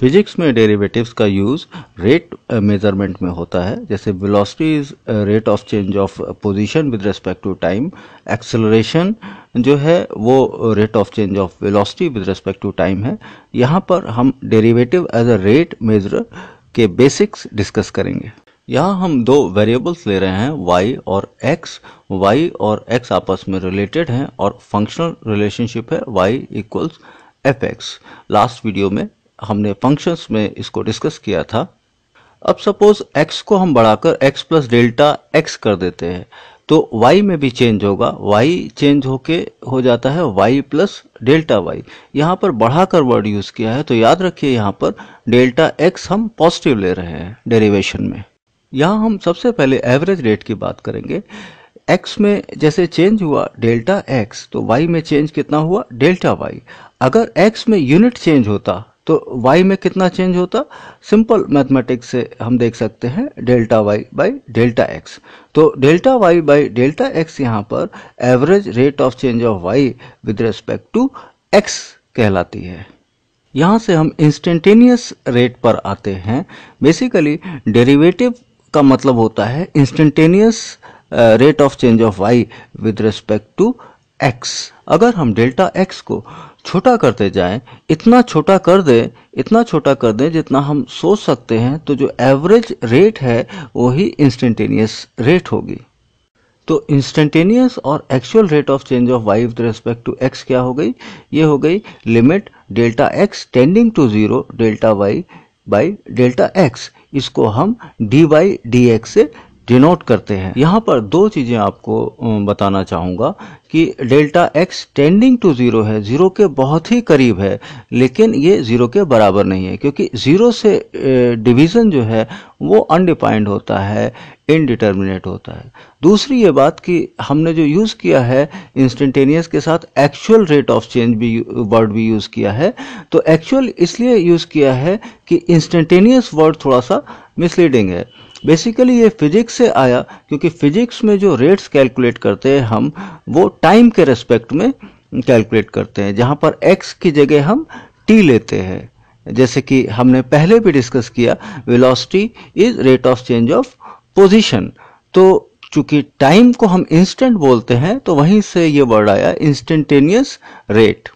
physics में derivatives का use rate measurement uh, में होता है जैसे velocity is rate of change of position with respect to time acceleration जो है वो rate of change of velocity with respect to time है यहाँ पर हम derivative as a rate measure के बेसिक्स डिस्कस करेंगे यहाँ हम दो वेरिएबल्स ले रहे हैं y और x y और x आपस में रिलेटेड हैं और फंक्शनल रिलेशनशिप है y equals F X last video में हमने फंक्शंस में इसको डिस्कस किया था अब सपोज x को हम बढ़ाकर x प्लस डेल्टा एक्स कर देते हैं तो y में भी चेंज होगा y चेंज होके हो जाता है y प्लस डेल्टा y यहाँ पर बढ़ाकर वर्ड यूज किया है तो याद रखिए यहाँ पर डेल्टा x हम पॉजिटिव ले रहे हैं डेरिवेशन में यहाँ हम सबसे पहले एवरेज रेट की बात करेंगे x में जैसे चेंज हुआ डेल्टा x तो y में चेंज कितना हुआ डेल्टा y अगर x में यूनिट चेंज होता तो वाई में कितना चेंज होता सिंपल मैथमेटिक्स से हम देख सकते हैं delta Y by delta X तो delta Y by delta X यहाँ पर average rate of change of Y with respect to X कहलाती है यहाँ से हम इंस्टेंटेनियस रेट पर आते हैं बेसिकली डेरिवेटिव का मतलब होता है instantaneous rate of change of Y with respect to X अगर हम डेल्टा एक्स को छोटा करते जाएं इतना छोटा कर दें इतना छोटा कर दें जितना हम सोच सकते हैं तो जो एवरेज रेट है वही इंस्टेंटेनियस रेट होगी तो इंस्टेंटेनियस और actual rate of change of Y with respect to X क्या हो गई ये हो गई limit delta X tending to zero delta Y by delta X इसको हम डी वाई डी एक्स से डिनोट करते हैं यहाँ पर दो चीजें आपको बताना चाहूंगा कि delta X tending to zero है जीरो के बहुत ही करीब है लेकिन ये जीरो के बराबर नहीं है क्योंकि जीरो से डिवीजन जो है वो अनडिफाइंड होता है इनडिटर्मिनेट होता है दूसरी ये बात कि हमने जो यूज़ किया है इंस्टेंटेनियस के साथ एक्चुअल रेट ऑफ चेंज भी वर्ड भी यूज़ किया है तो एक्चुअल इसलिए यूज़ किया है कि इंस्टेंटेनियस वर्ड थोड़ा सा मिसलीडिंग है बेसिकली ये फिजिक्स से आया क्योंकि फिजिक्स में जो रेट्स कैलकुलेट करते हैं हम वो टाइम के रेस्पेक्ट में कैलकुलेट करते हैं जहाँ पर एक्स की जगह हम टी लेते हैं जैसे कि हमने पहले भी डिस्कस किया velocity is rate of change of position तो चूंकि टाइम को हम इंस्टेंट बोलते हैं तो वहीं से ये वर्ड आया इंस्टेंटेनियस रेट